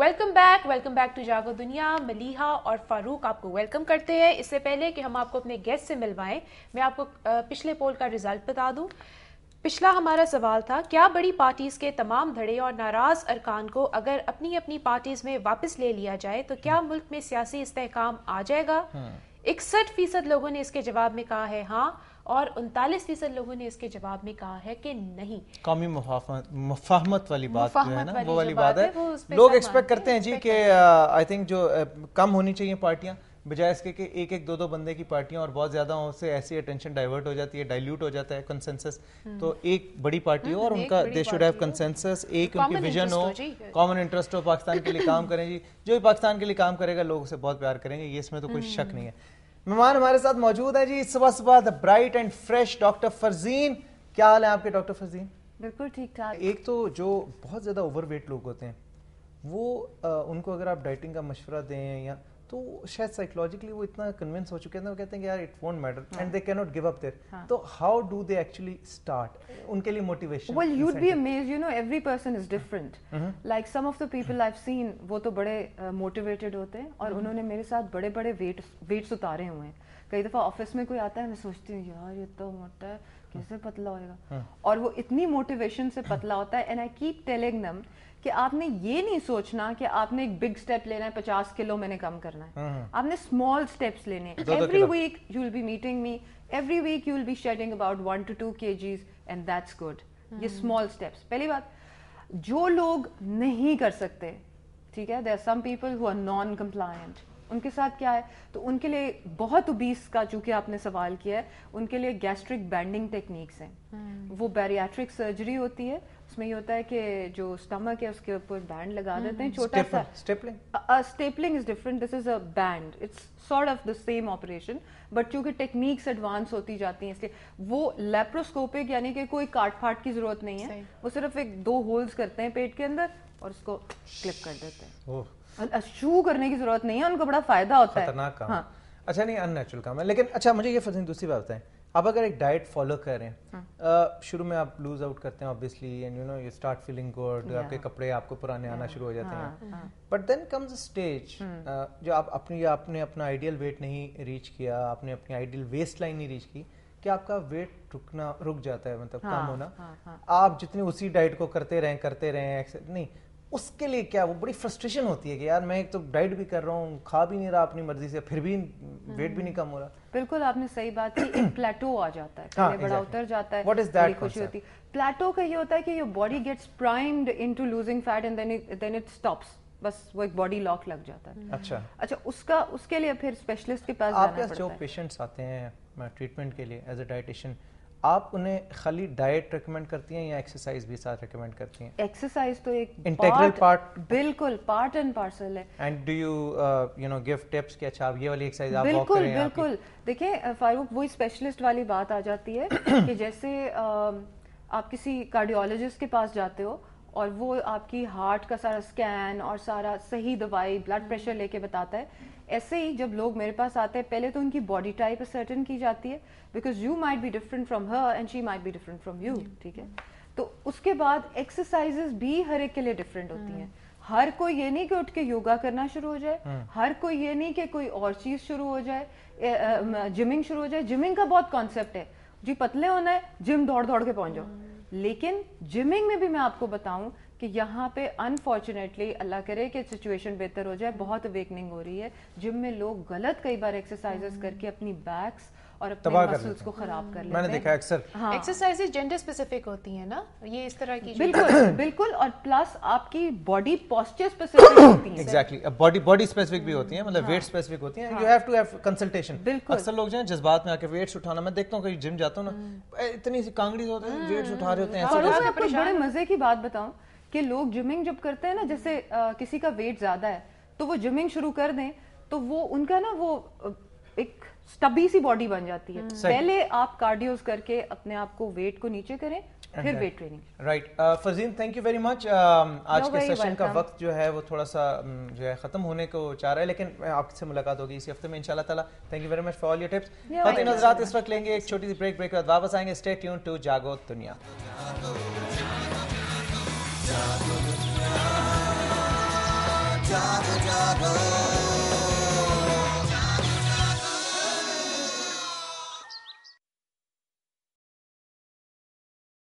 Welcome back welcome back to Jago Duniya Maleeha और फारूक आपको welcome करते हैं इससे पहले कि हम आपको अपने गेस्ट से मिलवाएं मैं आपको पिछले पोल का रिजल्ट बता दूं पिछला हमारा सवाल था क्या बड़ी पार्टीज़ के तमाम धड़े और नाराज़ अरकान को अगर अपनी अपनी पार्टीज़ में वापस ले लिया जाए तो क्या मुल्क में सियासी इस्तेकाम आ जाएगा हम्म। इकसठ फीसद लोगों ने इसके जवाब में कहा है हाँ और उनतालीस फीसद लोगों ने इसके जवाब में कहा है कि नहीं कौमी मुफाहमत वाली बात है ना वो वाली बात है, है। लोग एक्सपेक्ट करते हैं जी कि आई थिंक uh, जो uh, कम होनी चाहिए पार्टियां बजाय इसके कि एक एक दो दो बंदे की पार्टियां और बहुत ज्यादा उससे ऐसी अटेंशन डाइवर्ट हो जाती है डाइल्यूट हो जाता है कंसेंसस हम्म। तो एक बड़ी पार्टी हो और हम्म, उनका दे शुड हैव कंसेंसस एक उनकी विजन हो कॉमन इंटरेस्ट हो पाकिस्तान के लिए काम करें जी जो भी पाकिस्तान के लिए काम करेगा लोग उसे बहुत प्यार करेंगे ये इसमें तो कोई हम्म। शक नहीं है मेहमान हमारे साथ मौजूद है जी सुबह सुबह the bright and fresh doctor Farzeen क्या हाल है आपके डॉक्टर फरजीन बिल्कुल ठीक ठाक एक तो जो बहुत ज़्यादा ओवरवेट लोग होते हैं वो आ, उनको अगर आप डाइटिंग का मशवरा दें या तो शायद साइकोलॉजिकली वो इतना कन्विंस हो चुके हैं ना वो कहते हैं कि यार it won't matter and they can not give up there तो how do they actually start उनके लिए motivation well you be amaze you know every person is different like some of the people I have seen वो तो बड़े motivated uh, होते हैं और mm-hmm. उन्होंने मेरे साथ बड़े बड़े वेट वेट्स उतारे हुए हैं कई दफ़ा ऑफिस में कोई आता है मैं सोचती हूँ यार ये तो मोटा है हाँ। कैसे पतला होएगा हाँ। और वो इतनी मोटिवेशन से हाँ। पतला होता है एंड आई कीप टेलिंग दम कि आपने ये नहीं सोचना कि आपने एक बिग स्टेप लेना है पचास किलो मैंने कम करना है हाँ, हाँ। आपने स्मॉल स्टेप्स लेने every week you will be meeting me every week you will be shedding about one to two kgs and that's good ये स्मॉल हाँ। स्टेप्स पहली बात जो लोग नहीं कर सकते ठीक है there some people who are non compliant उनके साथ क्या है तो उनके लिए बहुत उबीस का चूंकि आपने सवाल किया है उनके लिए गैस्ट्रिक बैंडिंग टेक्निक्स हैं हम्म। वो बैरियाट्रिक सर्जरी होती है उसमें ये होता है कि जो स्टमक है उसके ऊपर बैंड लगा देते हैं हम्म। छोटा सा stapling stapling is different this is a band it's sort of the same operation but चूंकि टेक्निक्स एडवांस होती जाती हैं इसलिए वो लेप्रोस्कोपिक यानी कि कोई काट फाट की जरूरत नहीं है वो सिर्फ एक दो होल्स करते हैं पेट के अंदर और उसको क्लिप कर देते हैं शू करने की जरूरत नहीं है उनको बड़ा फायदा होता है काम हाँ। अच्छा नहीं अननेचुरल काम है लेकिन अच्छा मुझे ये फजीन दूसरी बात बताएं आप अगर एक डाइट फॉलो कर रहे हैं हाँ। शुरू में आप लूज आउट करते हैं obviously and you know you start feeling good आपके कपड़े आपको पुराने आना शुरू हो जाते हैं बट देन कम्स स्टेज जो आप अपनी आपने अपना आइडियल वेट नहीं रीच किया आपने अपनी आइडियल वेस्ट लाइन नहीं रीच की कि आपका वेट रुकना रुक जाता है मतलब हाँ, कम होना हाँ, हाँ. आप जितने उसी डाइट को करते रहें करते रहें नहीं उसके लिए क्या वो बड़ी फ्रस्ट्रेशन होती है कि यार मैं एक तो डाइट भी कर रहा हूँ खा भी नहीं रहा अपनी मर्जी से फिर भी वेट हम्म। भी नहीं कम हो रहा बिल्कुल आपने सही बात की एक प्लेटो आ जाता है हाँ, बड़ा exactly. उतर जाता है व्हाट is that खुशी होती है प्लेटो का ये होता है कि your body gets primed into losing fat and then it stops बस वो एक बॉडी लॉक लग जाता है अच्छा अच्छा उसका उसके लिए फिर स्पेशलिस्ट के पास आपके जो पेशेंट्स आते हैं ट्रीटमेंट के लिए एज अ डाइटिशियन आप उन्हें खाली डाइट रिकमेंड करती हैं या एक्सरसाइज भी साथ रिकमेंड करती हैं एक्सरसाइज तो एक इंटेग्रल पार्ट बिल्कुल पार्ट एंड पार्सल है and do you you know give tips कि अच्छा आप ये वाली एक्सरसाइज आप वॉक बिल्कुल बिल्कुल देखिए फारूक वही स्पेशलिस्ट वाली बात आ जाती है कि जैसे uh, आप किसी कार्डियोलॉजिस्ट के पास जाते हो और वो आपकी हार्ट का सारा स्कैन और सारा सही दवाई ब्लड प्रेशर लेके बताता है ऐसे ही जब लोग मेरे पास आते हैं पहले तो उनकी बॉडी टाइप सर्टन की जाती है because you might be different from her and she might be different from you ठीक है तो उसके बाद एक्सरसाइजेस भी हर एक के लिए डिफरेंट होती हैं हाँ। हर कोई ये नहीं कि उठ के योगा करना शुरू हो जाए हाँ। हर कोई ये नहीं कि कोई और चीज शुरू हो जाए जिमिंग शुरू हो जाए जिमिंग का बहुत कॉन्सेप्ट है जी पतले होना है जिम दौड़ दौड़ के पहुंच जाओ हाँ। लेकिन जिमिंग में भी मैं आपको बताऊं कि यहाँ पे अनफॉर्चुनेटली अल्लाह करे कि सिचुएशन बेहतर हो जाए बहुत अवेकनिंग हो रही है जिम में लोग गलत कई बार एक्सरसाइजेस हम्म। करके अपनी बैक्स और अपने को खराब कर लेते मैंने देखा अक्सर एक्सरसाइजेज जेंडर स्पेसिफिक होती है ना ये इस तरह की बिल्कुल बिल्कुल और प्लस आपकी बॉडी पॉस्चर स्पेसिफिक होती है एग्जैक्टली बॉडी बॉडी स्पेसिफिक भी होती है मतलब वेट हाँ। स्पेसिफिक होती है you have to have consultation बिल्कुल अक्सर लोग जो है जज्बात में आके वेट्स उठाना मैं देखता हूँ कहीं जिम जाता हूँ ना हम्म। इतनी सी कांगड़ी होते हैं वेट्स हम्म। उठा रहे होते हैं बड़े मजे की बात बताऊँ कि लोग जिमिंग जब करते हैं ना जैसे किसी का वेट ज्यादा है तो वो जिमिंग शुरू कर दें तो वो उनका ना वो एक स्टबी सी बॉडी बन जाती है पहले आप कार्डियोज करके अपने आप को वेट को नीचे करें फिर weight training right Farzeen thank you very much आज no के सेशन का वक्त जो है वो थोड़ा सा जो है खत्म होने को चाह रहा है लेकिन आपसे मुलाकात होगी इसी हफ्ते में इंशाल्लाह ताला thank you very much for all your tips नजरात इस वक्त लेंगे एक छोटी सी ब्रेक ब्रेक के बाद वापस आएंगे स्टे ट्यून टू जागो दुनिया जागो जागो